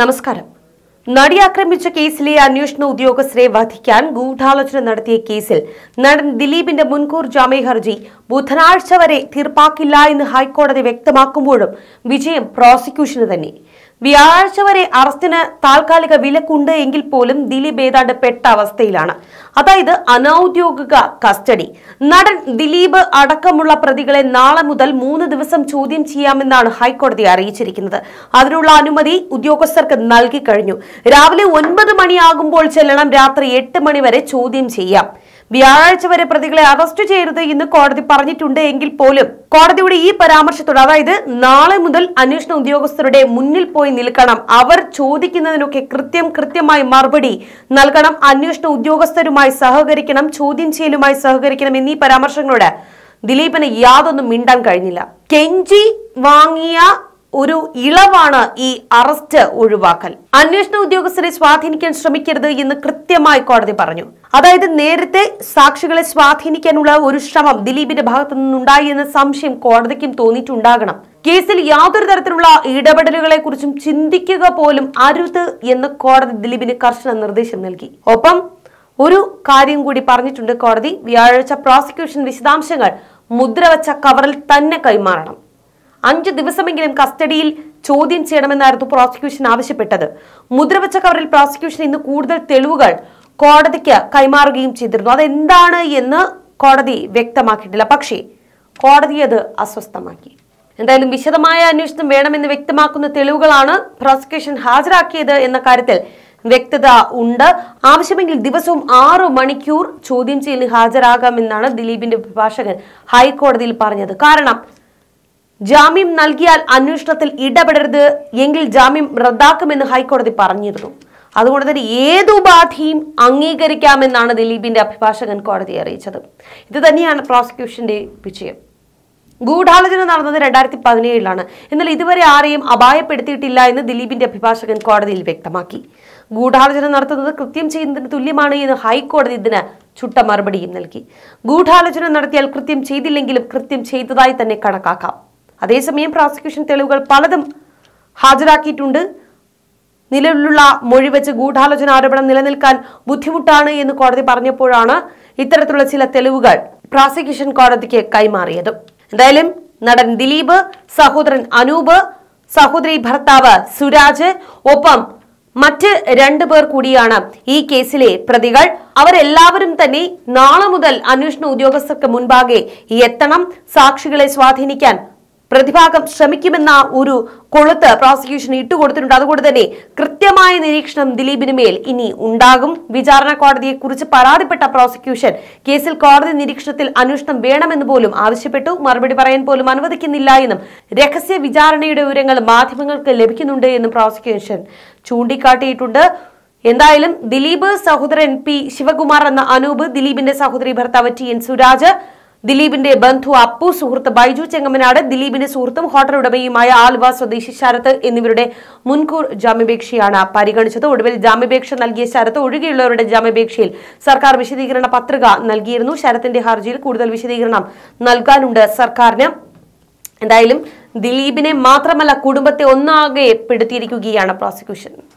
നമസ്കാരം നടി ആക്രമിച്ച കേസിലെ അന്വേഷണ ഉദ്യോഗസ്ഥരെ വധിക്കാൻ ഗൂഢാലോചന നടത്തിയ കേസിൽ നടൻ ദിലീപിന്റെ മുൻകൂർ ജാമ്യ ഹർജി ബുധനാഴ്ച വരെ തീർപ്പാക്കില്ല എന്ന് ഹൈക്കോടതി വ്യക്തമാക്കുമ്പോഴും വിജയം പ്രോസിക്യൂഷന് തന്നെ വ്യാഴാഴ്ച വരെ അറസ്റ്റിന് താൽക്കാലിക വിലക്കുണ്ട് എങ്കിൽ പോലും ദിലീപ് ഏതാണ്ട് പെട്ട അവസ്ഥയിലാണ് അതായത് അനൌദ്യോഗിക കസ്റ്റഡി നടൻ ദിലീപ് അടക്കമുള്ള പ്രതികളെ നാളെ മുതൽ മൂന്ന് ദിവസം ചോദ്യം ചെയ്യാമെന്നാണ് ഹൈക്കോടതി അറിയിച്ചിരിക്കുന്നത് അതിനുള്ള അനുമതി ഉദ്യോഗസ്ഥർക്ക് നൽകി കഴിഞ്ഞു രാവിലെ ഒൻപത് മണിയാകുമ്പോൾ ചെല്ലണം രാത്രി എട്ട് മണി വരെ ചോദ്യം ചെയ്യാം വ്യാഴാഴ്ച വരെ പ്രതികളെ അറസ്റ്റ് ചെയ്യരുത് എന്ന് കോടതി പറഞ്ഞിട്ടുണ്ട് എങ്കിൽ പോലും കോടതിയുടെ ഈ പരാമർശത്തോട് അതായത് നാളെ മുതൽ അന്വേഷണ ഉദ്യോഗസ്ഥരുടെ മുന്നിൽ പോയി നിൽക്കണം അവർ ചോദിക്കുന്നതിനൊക്കെ കൃത്യം കൃത്യമായി മറുപടി നൽകണം അന്വേഷണ ഉദ്യോഗസ്ഥരുമായി സഹകരിക്കണം ചോദ്യം ചെയ്യലുമായി സഹകരിക്കണം എന്നീ പരാമർശങ്ങളോട് ദിലീപിന് യാതൊന്നും മിണ്ടാൻ കഴിഞ്ഞില്ല കെഞ്ചി വാങ്ങിയ ഒരു ഇളവാണ് ഈ അറസ്റ്റ് ഒഴിവാക്കൽ അന്വേഷണ ഉദ്യോഗസ്ഥരെ സ്വാധീനിക്കാൻ ശ്രമിക്കരുത് എന്ന് കൃത്യമായി കോടതി പറഞ്ഞു അതായത് നേരത്തെ സാക്ഷികളെ സ്വാധീനിക്കാനുള്ള ഒരു ശ്രമം ദിലീപിന്റെ ഭാഗത്തു നിന്നുണ്ടായി എന്ന സംശയം കോടതിക്കും തോന്നിയിട്ടുണ്ടാകണം കേസിൽ യാതൊരു തരത്തിലുള്ള ഇടപെടലുകളെ കുറിച്ചും ചിന്തിക്കുക പോലും അരുത് എന്ന് കോടതി ദിലീപിന് കർശന നിർദ്ദേശം നൽകി ഒപ്പം ഒരു കാര്യം കൂടി പറഞ്ഞിട്ടുണ്ട് കോടതി വ്യാഴാഴ്ച പ്രോസിക്യൂഷൻ വിശദാംശങ്ങൾ മുദ്രവച്ച കവറിൽ തന്നെ കൈമാറണം അഞ്ച് ദിവസമെങ്കിലും കസ്റ്റഡിയിൽ ചോദ്യം ചെയ്യണമെന്നായിരുന്നു പ്രോസിക്യൂഷൻ ആവശ്യപ്പെട്ടത് മുദ്രവച്ച കവറിൽ പ്രോസിക്യൂഷൻ ഇന്ന് കൂടുതൽ തെളിവുകൾ കോടതിക്ക് കൈമാറുകയും ചെയ്തിരുന്നു അതെന്താണ് എന്ന് കോടതി വ്യക്തമാക്കിയിട്ടില്ല പക്ഷേ കോടതി അത് അസ്വസ്ഥമാക്കി എന്തായാലും വിശദമായ അന്വേഷണം വേണമെന്ന് വ്യക്തമാക്കുന്ന തെളിവുകളാണ് പ്രോസിക്യൂഷൻ ഹാജരാക്കിയത് എന്ന കാര്യത്തിൽ വ്യക്തത ഉണ്ട് ആവശ്യമെങ്കിൽ ദിവസവും ആറു മണിക്കൂർ ചോദ്യം ചെയ്യലിന് ഹാജരാകാമെന്നാണ് ദിലീപിന്റെ അഭിഭാഷകൻ ഹൈക്കോടതിയിൽ പറഞ്ഞത് കാരണം ജാമ്യം നൽകിയാൽ അന്വേഷണത്തിൽ ഇടപെടരുത് എങ്കിൽ ജാമ്യം റദ്ദാക്കുമെന്ന് ഹൈക്കോടതി പറഞ്ഞിരുന്നു അതുകൊണ്ട് തന്നെ ഏത് ഉപാധിയും അംഗീകരിക്കാമെന്നാണ് ദിലീപിന്റെ അഭിഭാഷകൻ കോടതിയെ അറിയിച്ചത് ഇത് തന്നെയാണ് പ്രോസിക്യൂഷന്റെ വിജയം ഗൂഢാലോചന നടന്നത് രണ്ടായിരത്തി പതിനേഴിലാണ് എന്നാൽ ഇതുവരെ ആരെയും അപായപ്പെടുത്തിയിട്ടില്ല എന്ന് ദിലീപിന്റെ അഭിഭാഷകൻ കോടതിയിൽ വ്യക്തമാക്കി ഗൂഢാലോചന നടത്തുന്നത് കൃത്യം ചെയ്യുന്നതിന് തുല്യമാണ് എന്ന് ഹൈക്കോടതി ഇതിന് ചുട്ട മറുപടിയും നൽകി ഗൂഢാലോചന നടത്തിയാൽ കൃത്യം ചെയ്തില്ലെങ്കിലും കൃത്യം ചെയ്തതായി തന്നെ കണക്കാക്കാം അതേസമയം പ്രോസിക്യൂഷൻ തെളിവുകൾ പലതും ഹാജരാക്കിയിട്ടുണ്ട് നിലവിലുള്ള വെച്ച് ഗൂഢാലോചന ആരോപണം നിലനിൽക്കാൻ ബുദ്ധിമുട്ടാണ് എന്ന് കോടതി പറഞ്ഞപ്പോഴാണ് ഇത്തരത്തിലുള്ള ചില തെളിവുകൾ പ്രോസിക്യൂഷൻ കോടതിക്ക് കൈമാറിയത് എന്തായാലും നടൻ ദിലീപ് സഹോദരൻ അനൂപ് സഹോദരി ഭർത്താവ് സുരാജ് ഒപ്പം മറ്റ് രണ്ടു പേർ കൂടിയാണ് ഈ കേസിലെ പ്രതികൾ അവരെല്ലാവരും തന്നെ നാളെ മുതൽ അന്വേഷണ ഉദ്യോഗസ്ഥർക്ക് മുൻപാകെ എത്തണം സാക്ഷികളെ സ്വാധീനിക്കാൻ പ്രതിഭാഗം ശ്രമിക്കുമെന്ന ഒരു കൊളുത്ത് പ്രോസിക്യൂഷൻ ഇട്ടുകൊടുത്തിട്ടുണ്ട് അതുകൊണ്ട് തന്നെ കൃത്യമായ നിരീക്ഷണം ദിലീപിന് മേൽ ഇനി ഉണ്ടാകും വിചാരണ കോടതിയെ കുറിച്ച് പരാതിപ്പെട്ട പ്രോസിക്യൂഷൻ കേസിൽ കോടതി നിരീക്ഷണത്തിൽ അന്വേഷണം വേണമെന്ന് പോലും ആവശ്യപ്പെട്ടു മറുപടി പറയാൻ പോലും അനുവദിക്കുന്നില്ല എന്നും രഹസ്യ വിചാരണയുടെ വിവരങ്ങൾ മാധ്യമങ്ങൾക്ക് ലഭിക്കുന്നുണ്ട് എന്നും പ്രോസിക്യൂഷൻ ചൂണ്ടിക്കാട്ടിയിട്ടുണ്ട് എന്തായാലും ദിലീപ് സഹോദരൻ പി ശിവകുമാർ എന്ന അനൂപ് ദിലീപിന്റെ സഹോദരി ഭർത്താവ് ടി എൻ സുരാജ് ദിലീപിന്റെ ബന്ധു അപ്പു സുഹൃത്ത് ബൈജു ചെങ്ങമനാട് ദിലീപിന്റെ സുഹൃത്തും ഹോട്ടൽ ഉടമയുമായ ആലുവ സ്വദേശി ശരത്ത് എന്നിവരുടെ മുൻകൂർ ജാമ്യപേക്ഷയാണ് പരിഗണിച്ചത് ഒടുവിൽ ജാമ്യപേക്ഷ നൽകിയ ശരത്ത് ഒഴികെയുള്ളവരുടെ ജാമ്യപേക്ഷയിൽ സർക്കാർ വിശദീകരണ പത്രിക നൽകിയിരുന്നു ശരത്തിന്റെ ഹർജിയിൽ കൂടുതൽ വിശദീകരണം നൽകാനുണ്ട് സർക്കാരിന് എന്തായാലും ദിലീപിനെ മാത്രമല്ല കുടുംബത്തെ ഒന്നാകെ പെടുത്തിയിരിക്കുകയാണ് പ്രോസിക്യൂഷൻ